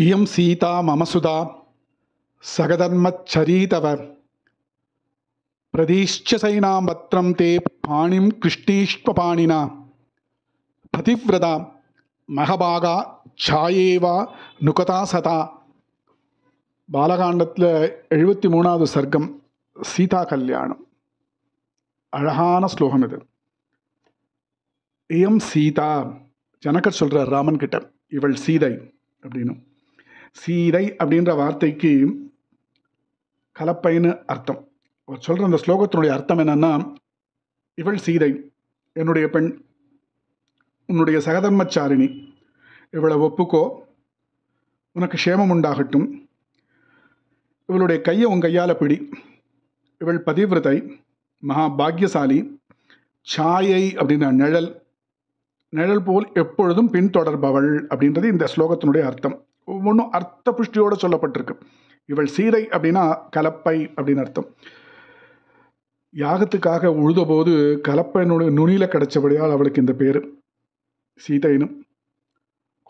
இயம் சீதா மமசுதா சகதர்மச்சரீதவ பிரதீஷ்ச சைனாம் பத்ரம் தே பாணிம் கிருஷ்ணீஷ்வபாணினா பதிவிரதா மகபாகா சாயேவா நுகதா சதா பாலகாண்டத்தில் எழுபத்தி மூணாவது சர்க்கம் சீதா கல்யாணம் அழகான ஸ்லோகம் இது இயம் சீதா ஜனகர் சொல்கிறார் ராமன் கிட்ட இவள் சீதை அப்படின்னு சீரை அப்படின்ற வார்த்தைக்கு கலப்பைன்னு அர்த்தம் அவர் சொல்கிற அந்த ஸ்லோகத்தினுடைய அர்த்தம் என்னென்னா இவள் சீதை என்னுடைய பெண் உன்னுடைய சகதர்மச்சாரிணி இவளை ஒப்புக்கோ உனக்கு க்ஷேமம் உண்டாகட்டும் இவளுடைய கையை உன் கையால் பிடி இவள் பதிவிரதை மகா பாக்யசாலி சாயை அப்படின்ற நிழல் நிழல் போல் எப்பொழுதும் பின்தொடர்பவள் அப்படின்றது இந்த ஸ்லோகத்தினுடைய அர்த்தம் ஒவ்வொன்றும் அர்த்த புஷ்டியோடு சொல்லப்பட்டிருக்கு இவள் சீதை அப்படின்னா கலப்பை அப்படின்னு அர்த்தம் யாகத்துக்காக உழுதபோது கலப்பையினுடைய நுனியில் கிடச்சபடியால் அவளுக்கு இந்த பேர் சீதைன்னு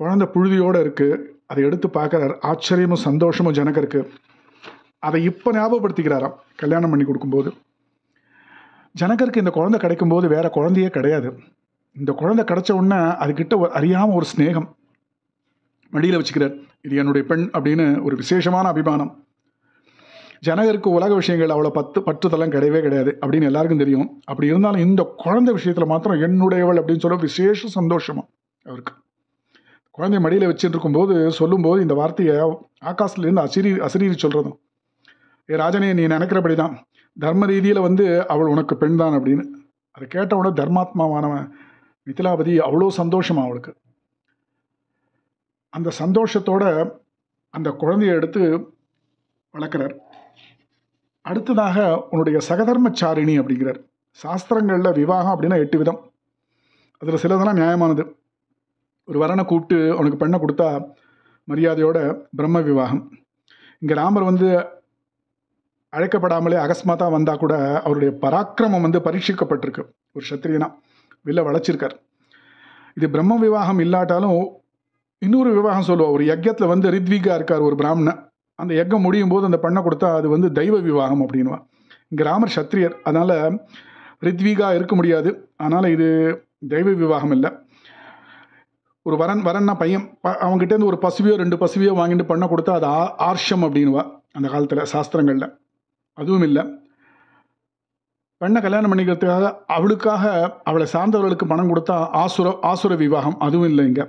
குழந்தை புழுதியோடு இருக்குது அதை எடுத்து பார்க்குறார் ஆச்சரியமும் சந்தோஷமும் ஜனகருக்கு அதை இப்போ ஞாபகப்படுத்திக்கிறாராம் கல்யாணம் பண்ணி கொடுக்கும்போது ஜனகருக்கு இந்த குழந்தை கிடைக்கும்போது வேறு குழந்தையே கிடையாது இந்த குழந்தை கிடைச்ச உடனே அதுக்கிட்ட ஒரு அறியாமல் ஒரு ஸ்னேகம் மடியில் வச்சுக்கிறார் இது என்னுடைய பெண் அப்படின்னு ஒரு விசேஷமான அபிமானம் ஜனகருக்கு உலக விஷயங்கள் அவ்வளோ பத்து பற்றுதெல்லாம் கிடையவே கிடையாது அப்படின்னு எல்லாருக்கும் தெரியும் அப்படி இருந்தாலும் இந்த குழந்தை விஷயத்தில் மாத்திரம் என்னுடையவள் அப்படின்னு சொல்ல விசேஷ சந்தோஷமா அவருக்கு குழந்தை மடியில் வச்சுட்டு இருக்கும்போது சொல்லும்போது இந்த வார்த்தையை ஆகாசிலேருந்து அசிரி அசிரீரி சொல்கிறதும் ஏ ராஜனே நீ நினைக்கிறபடி தான் தர்ம ரீதியில் வந்து அவள் உனக்கு பெண் தான் அப்படின்னு அதை கேட்டவுடனே தர்மாத்மாவானவன் மிதிலாபதி அவ்வளோ சந்தோஷமா அவளுக்கு அந்த சந்தோஷத்தோட அந்த குழந்தைய எடுத்து வளர்க்குறார் அடுத்ததாக உன்னுடைய சகதர்மச்சாரிணி அப்படிங்கிறார் சாஸ்திரங்களில் விவாகம் அப்படின்னா எட்டு விதம் அதில் சிலதெல்லாம் நியாயமானது ஒரு வரனை கூப்பிட்டு அவனுக்கு பெண்ணை கொடுத்தா மரியாதையோட பிரம்ம விவாகம் இங்கே ராமர் வந்து அழைக்கப்படாமலே அகஸ்மாத்தாக வந்தால் கூட அவருடைய பராக்கிரமம் வந்து பரீட்சிக்கப்பட்டிருக்கு ஒரு சத்திரியனா வில்ல வளைச்சிருக்கார் இது பிரம்ம விவாகம் இல்லாட்டாலும் இன்னொரு விவாகம் சொல்லுவோம் ஒரு யஜ்யத்தில் வந்து ரித்விகா இருக்கார் ஒரு பிராமணன் அந்த யஜ்யம் முடியும் போது அந்த பண்ணை கொடுத்தா அது வந்து தெய்வ விவாகம் அப்படின்வா இங்கே ராமர் சத்திரியர் அதனால் ரித்விகா இருக்க முடியாது அதனால் இது தெய்வ விவாகம் இல்லை ஒரு வரன் வரன்னா பையன் ப அவங்ககிட்டேருந்து ஒரு பசுவியோ ரெண்டு பசுவியோ வாங்கிட்டு பண்ண கொடுத்தா அது ஆ ஆர்ஷம் அப்படின்வா அந்த காலத்தில் சாஸ்திரங்களில் அதுவும் இல்லை பெண்ணை கல்யாணம் பண்ணிக்கிறதுக்காக அவளுக்காக அவளை சார்ந்தவர்களுக்கு பணம் கொடுத்தா ஆசுர ஆசுர விவாகம் அதுவும் இல்லை இங்கே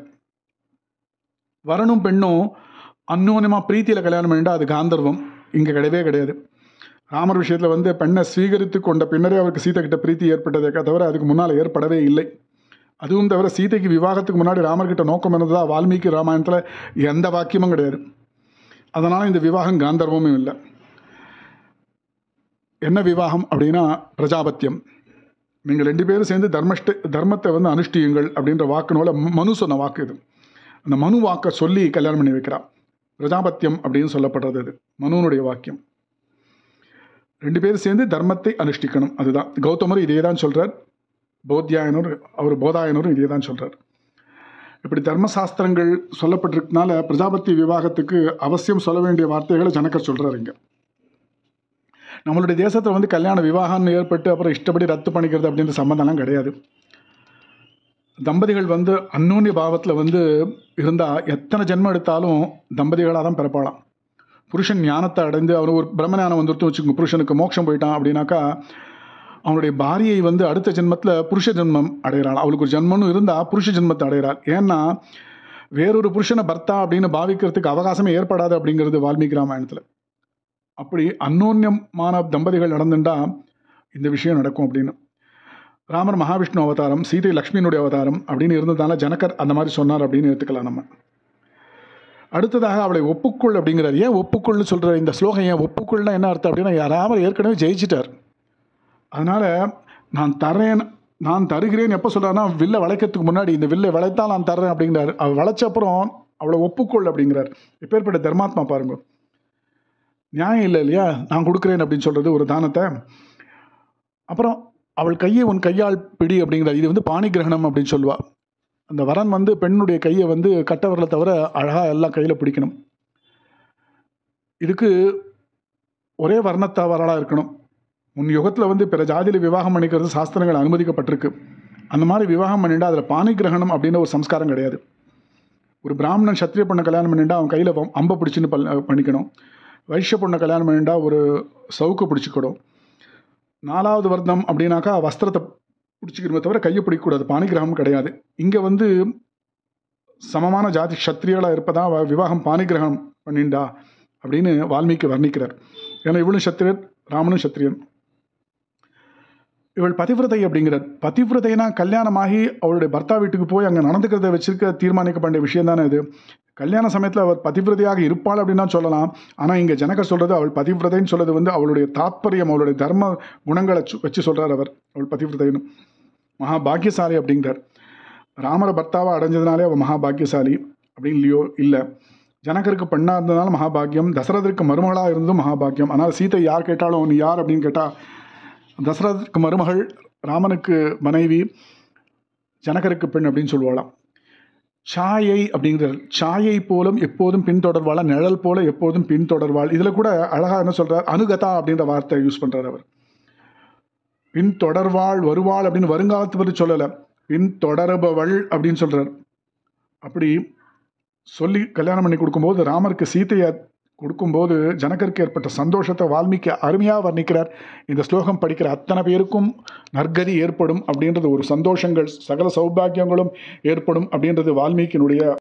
வரணும் பெண்ணும் அந்யோன்யமாக பிரீத்தியில் கல்யாணம் பண்ணிட்டால் அது காந்தர்வம் இங்கே கிடையவே கிடையாது ராமர் விஷயத்தில் வந்து பெண்ணை சீகரித்து கொண்ட பின்னரே அவருக்கு சீத்தை கிட்ட பிரீத்தி ஏற்பட்டதே தவிர அதுக்கு முன்னால் ஏற்படவே இல்லை அதுவும் தவிர சீதைக்கு விவாகத்துக்கு முன்னாடி ராமர்கிட்ட நோக்கம் இருந்ததா வால்மீகி ராமாயணத்தில் எந்த வாக்கியமும் கிடையாது அதனால் இந்த விவாகம் காந்தர்வமும் இல்லை என்ன விவாகம் அப்படின்னா பிரஜாபத்தியம் நீங்கள் ரெண்டு பேரும் சேர்ந்து தர்மஷ்ட தர்மத்தை வந்து அனுஷ்டியுங்கள் அப்படின்ற வாக்கு மனு சொன்ன வாக்கு இது அந்த மனு வாக்க சொல்லி கல்யாணம் பண்ணி வைக்கிறா பிரஜாபத்தியம் அப்படின்னு சொல்லப்படுறது அது மனுனுடைய வாக்கியம் ரெண்டு பேரும் சேர்ந்து தர்மத்தை அனுஷ்டிக்கணும் அதுதான் கௌதமர் இதே தான் சொல்கிறார் போத்தியாயனூர் அவர் போதாயனரும் இதே தான் சொல்கிறார் இப்படி தர்மசாஸ்திரங்கள் சொல்லப்பட்டிருக்கனால பிரஜாபத்தி விவாகத்துக்கு அவசியம் சொல்ல வேண்டிய வார்த்தைகளை ஜனக்கர் சொல்கிறார் இங்கே நம்மளுடைய தேசத்தில் வந்து கல்யாண விவாகம்னு ஏற்பட்டு அப்புறம் இஷ்டப்படி ரத்து பண்ணிக்கிறது அப்படின்ற சம்மந்தம்லாம் கிடையாது தம்பதிகள் வந்து அன்னோன்னிய பாவத்தில் வந்து இருந்தால் எத்தனை ஜென்மம் எடுத்தாலும் தம்பதிகளாக தான் பிறப்பாளாம் புருஷன் ஞானத்தை அடைந்து அவனுக்கு ஒரு பிரம்மஞானம் ஞானம் வந்துருத்து வச்சுக்கோங்க புருஷனுக்கு மோட்சம் போயிட்டான் அப்படின்னாக்கா அவனுடைய பாரியை வந்து அடுத்த ஜென்மத்தில் புருஷ ஜென்மம் அடைகிறாள் அவளுக்கு ஒரு ஜென்மம்னு இருந்தால் புருஷ ஜென்மத்தை அடைகிறாள் ஏன்னா வேறொரு புருஷனை பர்த்தா அப்படின்னு பாவிக்கிறதுக்கு அவகாசமே ஏற்படாது அப்படிங்கிறது வால்மீகி ராமாயணத்தில் அப்படி அந்யோன்யமான தம்பதிகள் நடந்துட்டால் இந்த விஷயம் நடக்கும் அப்படின்னு ராமர் மகாவிஷ்ணு அவதாரம் சீதை லக்ஷ்மியினுடைய அவதாரம் அப்படின்னு இருந்ததுனால ஜனகர் அந்த மாதிரி சொன்னார் அப்படின்னு எடுத்துக்கலாம் நம்ம அடுத்ததாக அவளை ஒப்புக்கொள் அப்படிங்கிறார் ஏன் ஒப்புக்கொள்னு சொல்கிற இந்த ஸ்லோகம் ஏன் ஒப்புக்கொள்னா என்ன அர்த்தம் அப்படின்னா யாராவது ஏற்கனவே ஜெயிச்சிட்டார் அதனால் நான் தரேன் நான் தருகிறேன் எப்போ சொல்கிறேன்னா வில்லை வளைக்கிறதுக்கு முன்னாடி இந்த வில்லை வளைத்தால் நான் தர்றேன் அப்படிங்கிறார் அவள் வளைச்ச அப்புறம் அவளை ஒப்புக்கொள் அப்படிங்கிறார் இப்பேற்பட்ட தர்மாத்மா பாருங்க நியாயம் இல்லை இல்லையா நான் கொடுக்குறேன் அப்படின்னு சொல்கிறது ஒரு தானத்தை அப்புறம் அவள் கையை உன் கையால் பிடி அப்படிங்கிறார் இது வந்து பாணி கிரகணம் அப்படின்னு சொல்லுவாள் அந்த வரன் வந்து பெண்ணுடைய கையை வந்து கட்ட வரல தவிர அழகாக எல்லாம் கையில் பிடிக்கணும் இதுக்கு ஒரே வர்ணத்தாவராளாக இருக்கணும் உன் யுகத்தில் வந்து பிற ஜாதியில் விவாகம் பண்ணிக்கிறது சாஸ்திரங்கள் அனுமதிக்கப்பட்டிருக்கு அந்த மாதிரி விவாகம் பண்ணிட்டா அதில் பாணி கிரகணம் அப்படின்னு ஒரு சம்ஸ்காரம் கிடையாது ஒரு பிராமணன் சத்திரிய பொண்ணை கல்யாணம் பண்ணிட்டா அவன் கையில் அம்பை பிடிச்சின்னு பண்ணிக்கணும் வைஷ்ய பொண்ணை கல்யாணம் பண்ணிட்டா ஒரு சவுக்கு பிடிச்சிக்கணும் நாலாவது வர்ணம் அப்படின்னாக்கா வஸ்திரத்தை பிடிச்சிக்கிறமே தவிர கையை பிடிக்கக்கூடாது பாணிகிரகம் கிடையாது இங்கே வந்து சமமான ஜாதி க்ஷத்ரியலாக இருப்பதா விவாகம் பாணிகிரகம் பண்ணிண்டா அப்படின்னு வால்மீகி வர்ணிக்கிறார் ஏன்னா இவளும் சத்திரியன் ராமனும் சத்திரியன் இவள் பதிவிரதை அப்படிங்கிறார் பதிவிரதைனா கல்யாணமாகி அவளுடைய பர்த்தா வீட்டுக்கு போய் அங்கே நடந்துக்கிறத வச்சிருக்க தீர்மானிக்கப்பட்ட விஷயம் தானே இது கல்யாண சமயத்தில் அவர் பதிவிரதையாக இருப்பாள் அப்படின்னா சொல்லலாம் ஆனால் இங்கே ஜனகர் சொல்கிறது அவள் பதிவிரதைன்னு சொல்கிறது வந்து அவளுடைய தாற்பயம் அவளுடைய தர்ம குணங்களை வச்சு சொல்கிறார் அவர் அவள் பதிவிரதைன்னு மகா பாக்கியசாலி அப்படிங்கிறார் ராமர பர்த்தாவை அடைஞ்சதுனாலே அவள் மகா பாக்கியசாலி அப்படின்னு இல்லையோ இல்லை ஜனகருக்கு பெண்ணாக இருந்ததுனால மகாபாகியம் தசரதற்கு மருமகளாக இருந்தும் மகாபாகியம் ஆனால் சீத்தை யார் கேட்டாலும் நீ யார் அப்படின்னு கேட்டால் தசரதற்கு மருமகள் ராமனுக்கு மனைவி ஜனகருக்கு பெண் அப்படின்னு சொல்லுவாளாம் சாயை அப்படிங்கிறார் சாயை போலும் எப்போதும் பின்தொடர்வாளா நிழல் போல எப்போதும் பின்தொடர்வாள் இதில் கூட அழகாக என்ன சொல்கிறார் அனுகதா அப்படின்ற வார்த்தை யூஸ் பண்ணுறார் அவர் பின்தொடர்வாள் வருவாள் அப்படின்னு வருங்காலத்து பற்றி சொல்லலை பின்தொடர்பவள் அப்படின்னு சொல்கிறார் அப்படி சொல்லி கல்யாணம் பண்ணி கொடுக்கும்போது ராமருக்கு சீத்தையை கொடுக்கும்போது ஜனகருக்கு ஏற்பட்ட சந்தோஷத்தை வால்மீகி அருமையாக வர்ணிக்கிறார் இந்த ஸ்லோகம் படிக்கிற அத்தனை பேருக்கும் நற்கதி ஏற்படும் அப்படின்றது ஒரு சந்தோஷங்கள் சகல சௌபாகியங்களும் ஏற்படும் அப்படின்றது வால்மீகியினுடைய